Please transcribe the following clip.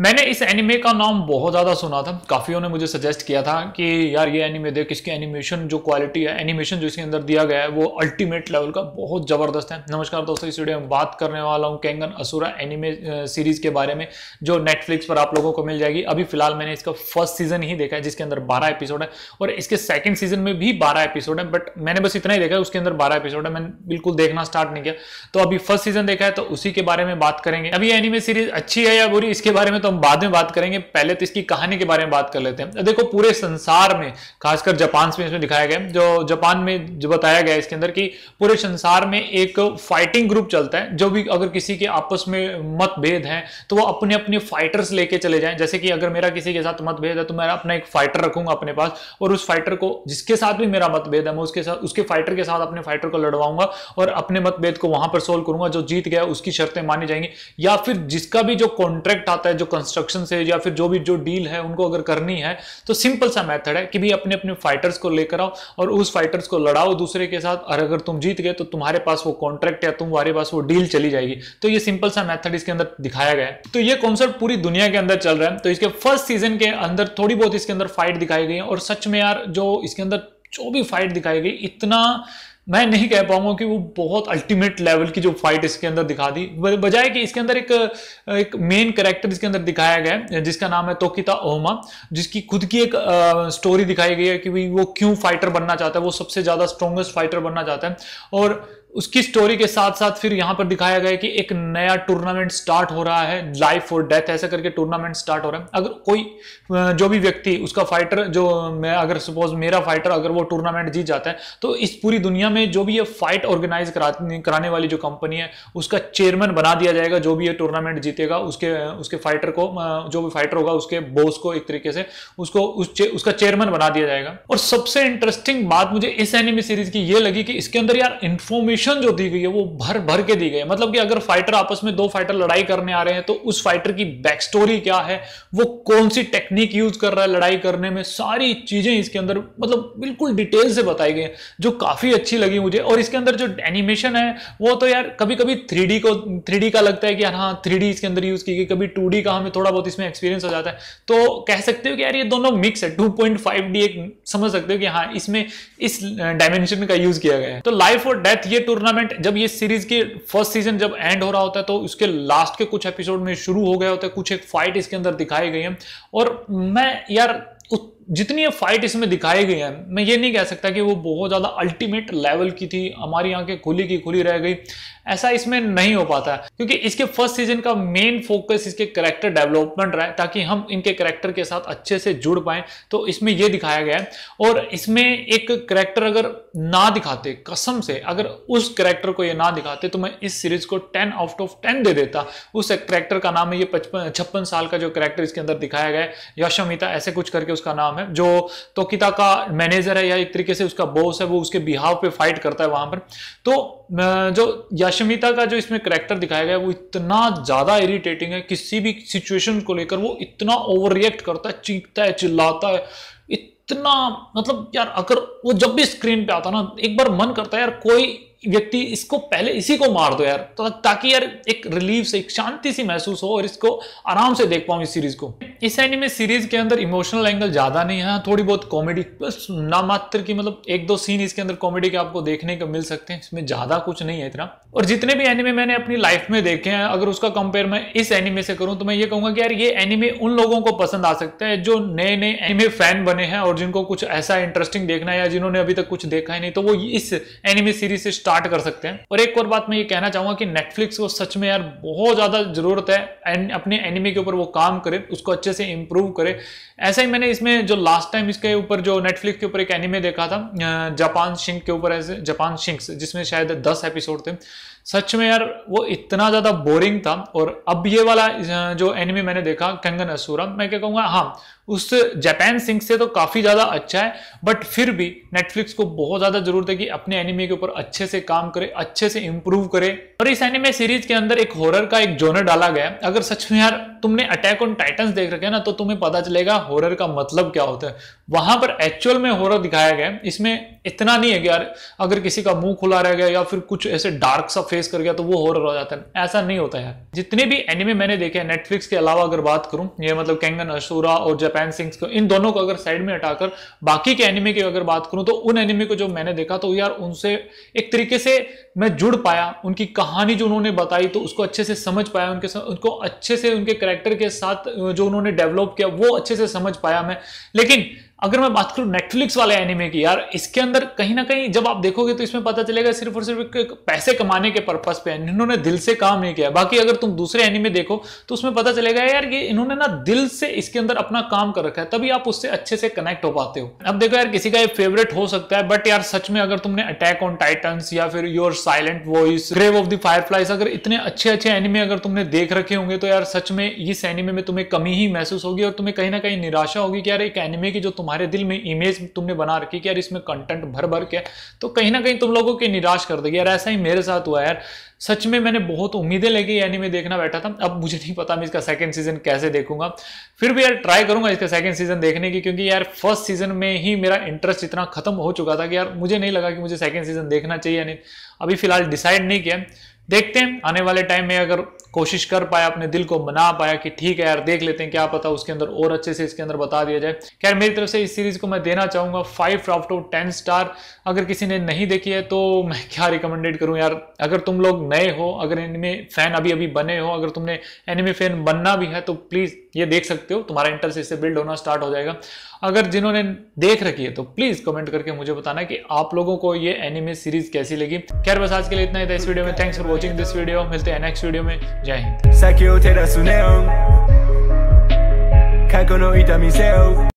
मैंने इस एनिमे का नाम बहुत ज़्यादा सुना था काफ़ियों ने मुझे सजेस्ट किया था कि यार ये एनिमे देख इसकी एनिमेशन जो क्वालिटी है एनिमेशन जो इसके अंदर दिया गया है वो अल्टीमेट लेवल का बहुत ज़बरदस्त है नमस्कार दोस्तों इस वीडियो में बात करने वाला हूँ कैंगन असुरा एनिमे सीरीज़ के बारे में जो नेटफ्लिक्स पर आप लोगों को मिल जाएगी अभी फिलहाल मैंने इसका फर्स्ट सीजन ही देखा है जिसके अंदर बारह एपिसोड है और इसके सेकेंड सीजन में भी बारह एपिसोड है बट मैंने बस इतना ही देखा है उसके अंदर बारह एपिसोड है मैंने बिल्कुल देखना स्टार्ट नहीं किया तो अभी फर्स्ट सीजन देखा है तो उसी के बारे में बात करेंगे अभी एनिमे सीरीज अच्छी है या बुरी इसके बारे में तो हम बाद में बात करेंगे पहले तो इसकी कहानी के बारे में बात कर लेते हैं देखो पूरे संसार में खासकर जापान से इसमें दिखाया गया जो जापान में जो बताया गया इसके अंदर कि पूरे संसार में एक फाइटिंग ग्रुप चलता है जो भी अगर किसी के आपस में मतभेद है तो वो अपने अपने फाइटर्स लेके चले जाए जैसे कि अगर मेरा किसी के साथ मतभेद है तो मैं अपना एक फाइटर रखूंगा अपने पास और उस फाइटर को जिसके साथ भी मेरा मतभेद है मैं उसके साथ उसके फाइटर के साथ अपने फाइटर को लड़वाऊंगा और अपने मतभेद को वहां पर सोल्व करूंगा जो जीत गया उसकी शर्तें मानी जाएंगी या फिर जिसका भी जो कॉन्ट्रैक्ट आता है जो कंस्ट्रक्शन से या फिर जो भी जो डील है उनको अगर करनी है तो सिंपल सा मेथड है कि भी अपने अपने फाइटर्स को लेकर आओ और उस फाइटर्स को लड़ाओ दूसरे के साथ और अगर तुम जीत गए तो तुम्हारे पास वो कॉन्ट्रैक्ट या तुम्हारे पास वो डील चली जाएगी तो ये सिंपल सा मैथड इसके अंदर दिखाया गया है तो ये कॉन्सेप्ट पूरी दुनिया के अंदर चल रहा है तो इसके फर्स्ट सीजन के अंदर थोड़ी बहुत इसके अंदर फाइट दिखाई गई है और सच में यार जो इसके अंदर जो भी फाइट दिखाई गई इतना मैं नहीं कह पाऊंगा कि वो बहुत अल्टीमेट लेवल की जो फाइट इसके अंदर दिखा दी बजाय कि इसके अंदर एक एक मेन कैरेक्टर इसके अंदर दिखाया गया है जिसका नाम है तोकिता ओहमा जिसकी खुद की एक आ, स्टोरी दिखाई गई है कि भाई वो क्यों फाइटर बनना चाहता है वो सबसे ज़्यादा स्ट्रोंगेस्ट फाइटर बनना चाहता है और उसकी स्टोरी के साथ साथ फिर यहां पर दिखाया गया कि एक नया टूर्नामेंट स्टार्ट हो रहा है लाइफ और डेथ ऐसा करके टूर्नामेंट स्टार्ट हो रहा है अगर कोई जो भी व्यक्ति उसका फाइटर जो मैं अगर सपोज मेरा फाइटर अगर वो टूर्नामेंट जीत जाता है तो इस पूरी दुनिया में जो भी ये फाइट ऑर्गेनाइज कराने वाली जो कंपनी है उसका चेयरमैन बना दिया जाएगा जो भी ये टूर्नामेंट जीतेगा उसके उसके फाइटर को जो भी फाइटर होगा उसके बॉस को एक तरीके से उसको उस चे, उसका चेयरमैन बना दिया जाएगा और सबसे इंटरेस्टिंग बात मुझे इस एनिमी सीरीज की यह लगी कि इसके अंदर यार इंफॉर्मेशन इंस्ट्रक्शन जो दी गई है वो भर भर के दी गई है मतलब कि अगर फाइटर आपस में दो फाइटर लड़ाई करने आ रहे हैं तो उस फाइटर की बैक स्टोरी क्या है वो कौन सी टेक्निक यूज कर रहा है लड़ाई करने में सारी चीजें इसके अंदर मतलब बिल्कुल डिटेल से बताई गई है जो काफी अच्छी लगी मुझे और इसके अंदर जो एनिमेशन है वो तो यार कभी कभी थ्री को थ्री का लगता है कि यार हाँ थ्री इसके अंदर यूज की गई कभी टू का हमें थोड़ा बहुत इसमें एक्सपीरियंस हो जाता है तो कह सकते हो कि यार ये दोनों मिक्स है टू एक समझ सकते हो कि हाँ इसमें इस डायमेंशन uh, का यूज किया गया है तो लाइफ और डेथ ये टू टूर्नामेंट जब ये सीरीज के फर्स्ट सीजन जब एंड हो रहा होता है तो उसके लास्ट के कुछ एपिसोड में शुरू हो गया होता है कुछ एक फाइट इसके अंदर दिखाई गई है और मैं यार जितनी ये फाइट इसमें दिखाई गई है मैं ये नहीं कह सकता कि वो बहुत ज़्यादा अल्टीमेट लेवल की थी हमारी आंखें खुली की खुली रह गई ऐसा इसमें नहीं हो पाता है क्योंकि इसके फर्स्ट सीजन का मेन फोकस इसके करेक्टर डेवलपमेंट रहा है ताकि हम इनके करेक्टर के साथ अच्छे से जुड़ पाए तो इसमें यह दिखाया गया है और इसमें एक करेक्टर अगर ना दिखाते कसम से अगर उस करेक्टर को ये ना दिखाते तो मैं इस सीरीज को टेन आउट ऑफ टेन दे देता उस करेक्टर का नाम है ये पचपन छप्पन साल का जो करेक्टर इसके अंदर दिखाया गया है यशमिता ऐसे कुछ करके उसका नाम नाम है जो तोकिता का मैनेजर है या एक तरीके से उसका बॉस है वो उसके बिहाव पे फाइट करता है वहां पर तो जो यशमिता का जो इसमें करेक्टर दिखाया गया है वो इतना ज्यादा इरिटेटिंग है किसी भी सिचुएशन को लेकर वो इतना ओवर रिएक्ट करता है चीखता है चिल्लाता है इतना मतलब यार अगर वो जब भी स्क्रीन पे आता ना एक बार मन करता है यार कोई व्यक्ति इसको पहले इसी को मार दो यार तो ताकि यार एक रिलीफ से एक शांति सी महसूस हो और इसको आराम से देख पाऊं इस सीरीज को इस एनिमे सीरीज के अंदर इमोशनल एंगल ज्यादा नहीं है हाँ, थोड़ी बहुत कॉमेडी बस नामात्र की मतलब एक दो सीन इसके अंदर कॉमेडी के आपको देखने को मिल सकते हैं इसमें ज्यादा कुछ नहीं है इतना और जितने भी एनिमे मैंने अपनी लाइफ में देखे हैं अगर उसका कंपेयर मैं इस एनिमे से करूं तो मैं ये कहूंगा कि यार ये एनिमे उन लोगों को पसंद आ सकता है जो नए नए एनिमे फैन बने हैं और जिनको कुछ ऐसा इंटरेस्टिंग देखना है या जिन्होंने अभी तक कुछ देखा ही नहीं तो वो इस एनिमे सीरीज से स्टार्ट स्टार्ट कर सकते हैं और एक और बात मैं ये कहना चाहूंगा कि नेटफ्लिक्स को सच में यार बहुत ज्यादा जरूरत है अपने एनिमे के ऊपर वो काम करे उसको अच्छे से इंप्रूव करे ऐसा ही मैंने इसमें जो लास्ट टाइम इसके ऊपर जो नेटफ्लिक्स के ऊपर एक एनिमे देखा था जापान शिंक के ऊपर ऐसे जापान शिंक्स जिसमें शायद दस एपिसोड थे सच में यार वो इतना ज़्यादा बोरिंग था और अब ये वाला जो एनिमी मैंने देखा कंगन असूरम मैं क्या कहूंगा हाँ उस जापान सिंह से तो काफ़ी ज़्यादा अच्छा है बट फिर भी नेटफ्लिक्स को बहुत ज़्यादा ज़रूरत है कि अपने एनिमी के ऊपर अच्छे से काम करे अच्छे से इम्प्रूव करे और इस एनिमे सीरीज के अंदर एक हॉरर का एक जोनर डाला गया है अगर सच में यार तुमने अटैक ऑन टाइटन्स देख रखे ना तो तुम्हें पता चलेगा हॉरर का मतलब क्या होता है वहां पर एक्चुअल में हॉरर दिखाया गया इसमें इतना नहीं है कि यार अगर किसी का मुंह खुला रह गया या फिर कुछ ऐसे डार्क सा फेस कर गया तो वो हॉरर हो जाता है ऐसा नहीं होता है जितने भी एनिमे मैंने देखे हैं नेटफ्लिक्स के अलावा अगर बात करूं ये मतलब कैंगन अशूरा और जापान सिंग्स को इन दोनों को अगर साइड में हटाकर बाकी के एनिमे की अगर बात करूं तो उन एनिमे को जो मैंने देखा तो यार उनसे एक तरीके से मैं जुड़ पाया उनकी कहानी जो उन्होंने बताई तो उसको अच्छे से समझ पाया उनके साथ उनको अच्छे से उनके करेक्टर के साथ जो उन्होंने डेवलप किया वो अच्छे से समझ पाया मैं लेकिन अगर मैं बात करूं नेटफ्लिक्स वाले एनिमे की यार इसके अंदर कहीं ना कहीं जब आप देखोगे तो इसमें पता चलेगा सिर्फ और सिर्फ पैसे कमाने के पर्पज पे इन्होंने दिल से काम नहीं किया बाकी अगर तुम दूसरे एनिमे देखो तो उसमें पता चलेगा यार ये इन्होंने ना दिल से इसके अंदर अपना काम कर रखा है तभी आप उससे अच्छे से कनेक्ट हो पाते हो अब देखो यार किसी का ये फेवरेट हो सकता है बट यार सच में अगर तुमने अटैक ऑन टाइटन्स या फिर your silent voice grave of the fireflies अगर इतने अच्छे अच्छे एनिमे अगर तुमने देख रखे होंगे तो यार सच में इस एनिमे में तुम्हें कमी ही महसूस होगी और तुम्हें कहीं ना कहीं निराशा होगी कि यार एक एनिमे की जो तुम्हारे तुम्हारे दिल में इमेज तुमने बना रखी कि यार इसमें कंटेंट भर भर के तो कहीं ना कहीं तुम लोगों की निराश कर देगी यार ऐसा ही मेरे साथ हुआ यार सच में मैंने बहुत उम्मीदें लेके एनिमे देखना बैठा था अब मुझे नहीं पता मैं इसका सेकंड सीजन कैसे देखूंगा फिर भी यार ट्राई करूंगा इसका सेकंड सीजन देखने की क्योंकि यार फर्स्ट सीजन में ही मेरा इंटरेस्ट इतना खत्म हो चुका था कि यार मुझे नहीं लगा कि मुझे सेकंड सीजन देखना चाहिए यानी अभी फिलहाल डिसाइड नहीं किया देखते हैं आने वाले टाइम में अगर कोशिश कर पाया अपने दिल को मना पाया कि ठीक है यार देख लेते हैं क्या पता उसके अंदर और अच्छे से इसके अंदर बता दिया जाए खैर मेरी तरफ से इस सीरीज को मैं देना चाहूंगा five out of ten star अगर किसी ने नहीं देखी है तो मैं क्या रिकमेंडेड करूं यार अगर तुम लोग नए हो अगर एनिमे फैन अभी अभी बने हो अगर तुमने एनिमे फैन बनना भी है तो प्लीज ये देख सकते हो तुम्हारा इंटरेस्ट इससे बिल्ड होना स्टार्ट हो जाएगा अगर जिन्होंने देख रखी है तो प्लीज कमेंट करके मुझे बताना कि आप लोगों को ये एनिमे सीरीज कैसी लगी खैर बस आज के लिए इतना ही था इस वीडियो में thanks for watching this video मिलते हैं नेक्स्ट वीडियो में जय हिंद